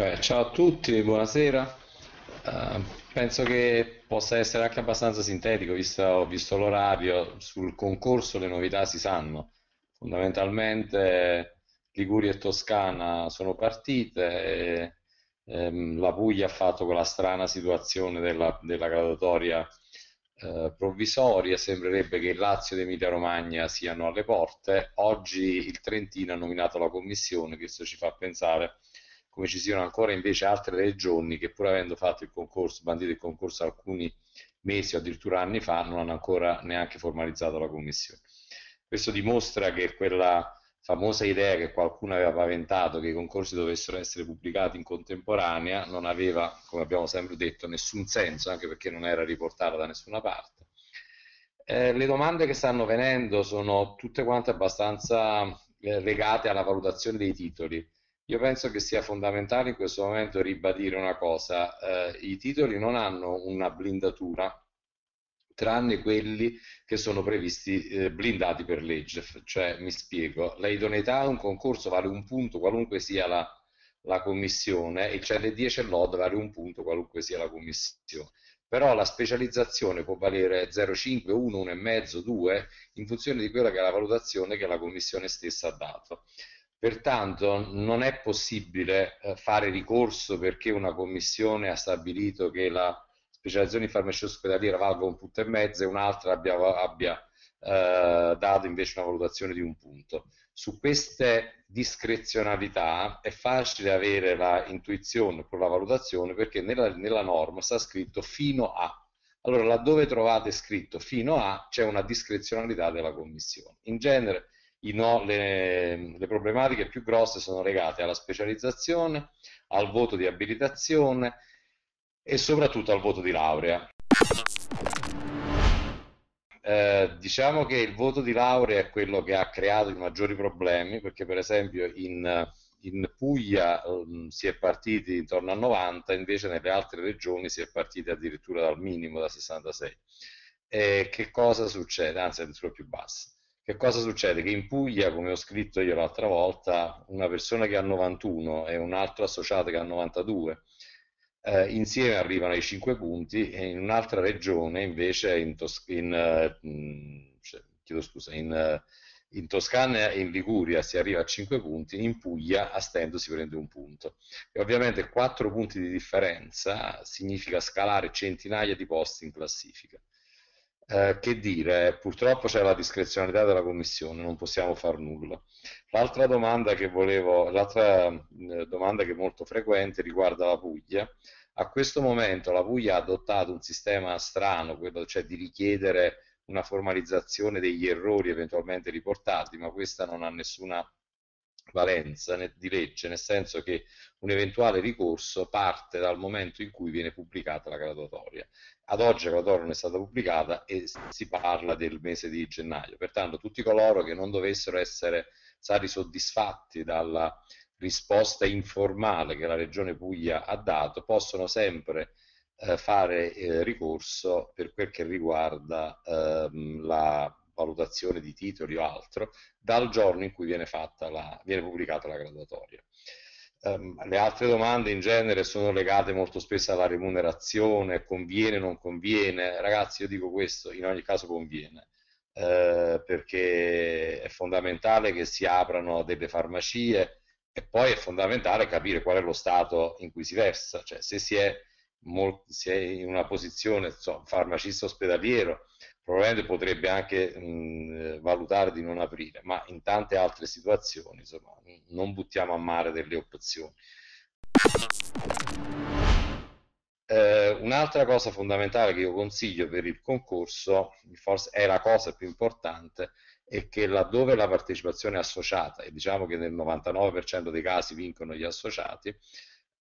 Beh, ciao a tutti, buonasera. Eh, penso che possa essere anche abbastanza sintetico, visto, ho visto l'orario, sul concorso le novità si sanno. Fondamentalmente Liguria e Toscana sono partite, e, ehm, la Puglia ha fatto quella strana situazione della, della graduatoria eh, provvisoria, sembrerebbe che il Lazio ed Emilia Romagna siano alle porte. Oggi il Trentino ha nominato la commissione, questo ci fa pensare come ci siano ancora invece altre regioni che pur avendo fatto il concorso, bandito il concorso alcuni mesi o addirittura anni fa, non hanno ancora neanche formalizzato la commissione. Questo dimostra che quella famosa idea che qualcuno aveva paventato che i concorsi dovessero essere pubblicati in contemporanea non aveva, come abbiamo sempre detto, nessun senso, anche perché non era riportata da nessuna parte. Eh, le domande che stanno venendo sono tutte quante abbastanza eh, legate alla valutazione dei titoli. Io penso che sia fondamentale in questo momento ribadire una cosa, eh, i titoli non hanno una blindatura tranne quelli che sono previsti eh, blindati per legge, cioè mi spiego, la idoneità a un concorso vale un punto qualunque sia la, la commissione e c'è cioè le 10 LOD vale un punto qualunque sia la commissione però la specializzazione può valere 0,5, 1, 1,5, 2 in funzione di quella che è la valutazione che la commissione stessa ha dato. Pertanto non è possibile eh, fare ricorso perché una commissione ha stabilito che la specializzazione farmacia ospedaliera valga un punto e mezzo e un'altra abbia, abbia eh, dato invece una valutazione di un punto. Su queste discrezionalità è facile avere la intuizione per la valutazione perché nella, nella norma sta scritto fino a. Allora laddove trovate scritto fino a c'è una discrezionalità della commissione. In genere i no, le, le, problematiche più grosse sono legate alla specializzazione, al voto di abilitazione e soprattutto al voto di laurea. Eh, diciamo che il voto di laurea è quello che ha creato i maggiori problemi perché per esempio in, in Puglia um, si è partiti intorno a 90 invece nelle altre regioni si è partiti addirittura dal minimo da 66 eh, che cosa succede? anzi addirittura più basso che cosa succede? Che in Puglia, come ho scritto io l'altra volta, una persona che ha 91 e un altro associato che ha 92, eh, insieme arrivano ai 5 punti e in un'altra regione invece in, Tos- in, eh, cioè, scusa, in, eh, in Toscana e in Liguria si arriva a 5 punti, in Puglia a stento si prende un punto. E ovviamente 4 punti di differenza significa scalare centinaia di posti in classifica. Eh, che dire, purtroppo c'è la discrezionalità della Commissione, non possiamo far nulla. L'altra domanda che volevo, l'altra eh, domanda che è molto frequente riguarda la Puglia. A questo momento la Puglia ha adottato un sistema strano, quello cioè di richiedere una formalizzazione degli errori eventualmente riportati, ma questa non ha nessuna valenza di legge, nel senso che un eventuale ricorso parte dal momento in cui viene pubblicata la graduatoria. Ad oggi la graduatoria non è stata pubblicata e si parla del mese di gennaio, pertanto tutti coloro che non dovessero essere stati soddisfatti dalla risposta informale che la Regione Puglia ha dato possono sempre eh, fare eh, ricorso per quel che riguarda ehm, la valutazione di titoli o altro, dal giorno in cui viene, la, viene pubblicata la graduatoria. Um, le altre domande in genere sono legate molto spesso alla remunerazione, conviene o non conviene. Ragazzi, io dico questo, in ogni caso conviene, eh, perché è fondamentale che si aprano delle farmacie e poi è fondamentale capire qual è lo stato in cui si versa, cioè se si è, molto, se è in una posizione, insomma, farmacista ospedaliero, probabilmente potrebbe anche mh, valutare di non aprire, ma in tante altre situazioni insomma, non buttiamo a mare delle opzioni. Eh, un'altra cosa fondamentale che io consiglio per il concorso, forse è la cosa più importante, è che laddove la partecipazione è associata, e diciamo che nel 99% dei casi vincono gli associati,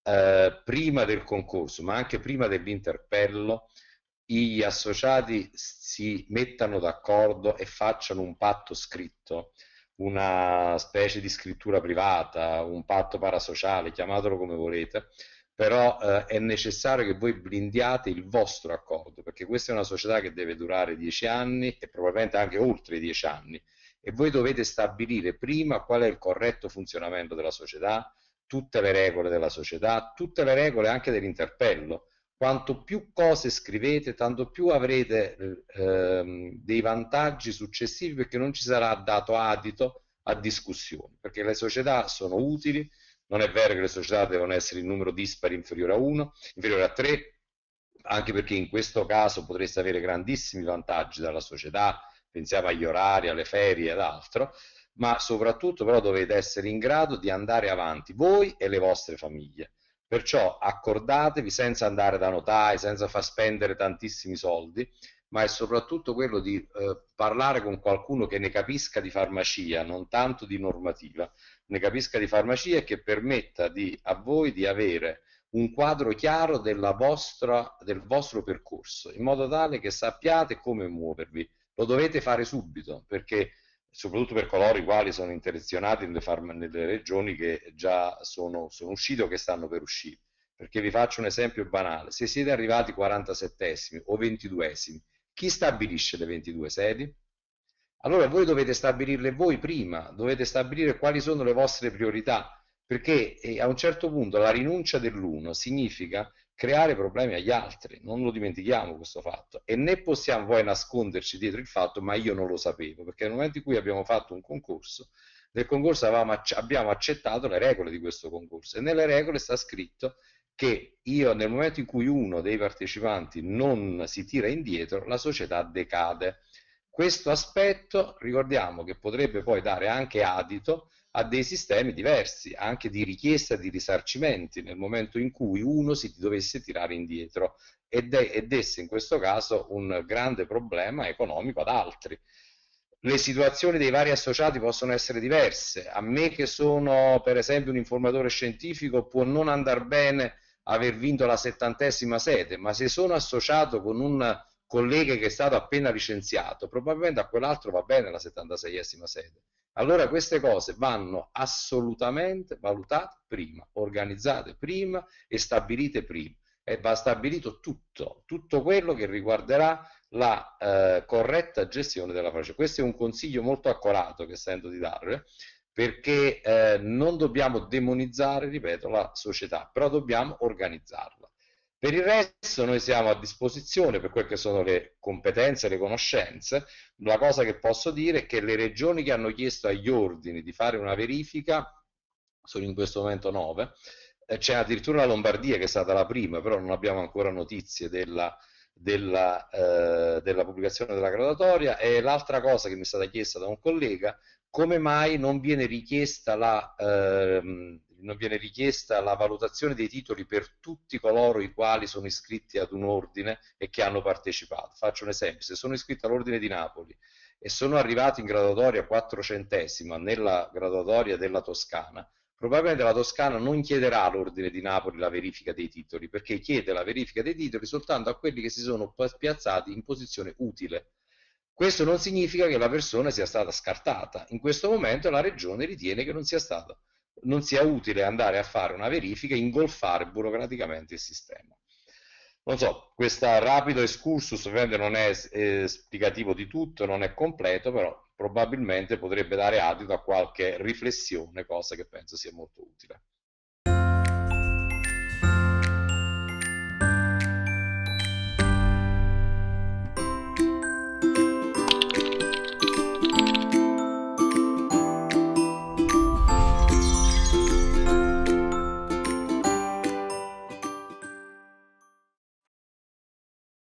eh, prima del concorso, ma anche prima dell'interpello, gli associati si mettano d'accordo e facciano un patto scritto, una specie di scrittura privata, un patto parasociale, chiamatelo come volete, però eh, è necessario che voi blindiate il vostro accordo, perché questa è una società che deve durare dieci anni e probabilmente anche oltre dieci anni, e voi dovete stabilire prima qual è il corretto funzionamento della società, tutte le regole della società, tutte le regole anche dell'interpello, quanto più cose scrivete, tanto più avrete ehm, dei vantaggi successivi perché non ci sarà dato adito a discussioni, perché le società sono utili, non è vero che le società devono essere in numero dispari inferiore a 1, inferiore a 3, anche perché in questo caso potreste avere grandissimi vantaggi dalla società, pensiamo agli orari, alle ferie ed altro, ma soprattutto però dovete essere in grado di andare avanti voi e le vostre famiglie Perciò accordatevi senza andare da notai, senza far spendere tantissimi soldi, ma è soprattutto quello di eh, parlare con qualcuno che ne capisca di farmacia, non tanto di normativa, ne capisca di farmacia e che permetta di, a voi di avere un quadro chiaro vostra, del vostro percorso, in modo tale che sappiate come muovervi. Lo dovete fare subito, perché soprattutto per coloro i quali sono intenzionati nelle, farm- nelle regioni che già sono, sono uscite o che stanno per uscire. Perché vi faccio un esempio banale, se siete arrivati 47 o 22, chi stabilisce le 22 sedi? Allora voi dovete stabilirle voi prima, dovete stabilire quali sono le vostre priorità, perché eh, a un certo punto la rinuncia dell'uno significa creare problemi agli altri, non lo dimentichiamo questo fatto e né possiamo poi nasconderci dietro il fatto ma io non lo sapevo, perché nel momento in cui abbiamo fatto un concorso, nel concorso abbiamo accettato le regole di questo concorso e nelle regole sta scritto che io nel momento in cui uno dei partecipanti non si tira indietro, la società decade. Questo aspetto, ricordiamo che potrebbe poi dare anche adito a dei sistemi diversi, anche di richiesta di risarcimenti nel momento in cui uno si dovesse tirare indietro ed, è, ed esse in questo caso un grande problema economico ad altri. Le situazioni dei vari associati possono essere diverse, a me che sono per esempio un informatore scientifico può non andare bene aver vinto la settantesima sede, ma se sono associato con un collega che è stato appena licenziato, probabilmente a quell'altro va bene la 76esima sede allora queste cose vanno assolutamente valutate prima, organizzate prima e stabilite prima. E va stabilito tutto, tutto quello che riguarderà la eh, corretta gestione della frace. Questo è un consiglio molto accurato che sento di darvi, perché eh, non dobbiamo demonizzare, ripeto, la società, però dobbiamo organizzarla. Per il resto noi siamo a disposizione per quelle che sono le competenze, le conoscenze. La cosa che posso dire è che le regioni che hanno chiesto agli ordini di fare una verifica sono in questo momento nove, eh, c'è addirittura la Lombardia che è stata la prima, però non abbiamo ancora notizie della, della, eh, della, pubblicazione della graduatoria e l'altra cosa che mi è stata chiesta da un collega come mai non viene richiesta la, eh, non viene richiesta la valutazione dei titoli per tutti coloro i quali sono iscritti ad un ordine e che hanno partecipato. Faccio un esempio, se sono iscritto all'ordine di Napoli e sono arrivati in graduatoria 400 nella graduatoria della Toscana, probabilmente la Toscana non chiederà all'ordine di Napoli la verifica dei titoli, perché chiede la verifica dei titoli soltanto a quelli che si sono piazzati in posizione utile. Questo non significa che la persona sia stata scartata, in questo momento la Regione ritiene che non sia stata non sia utile andare a fare una verifica, e ingolfare burocraticamente il sistema. Non so, questo rapido excursus ovviamente non è esplicativo di tutto, non è completo, però probabilmente potrebbe dare adito a qualche riflessione, cosa che penso sia molto utile.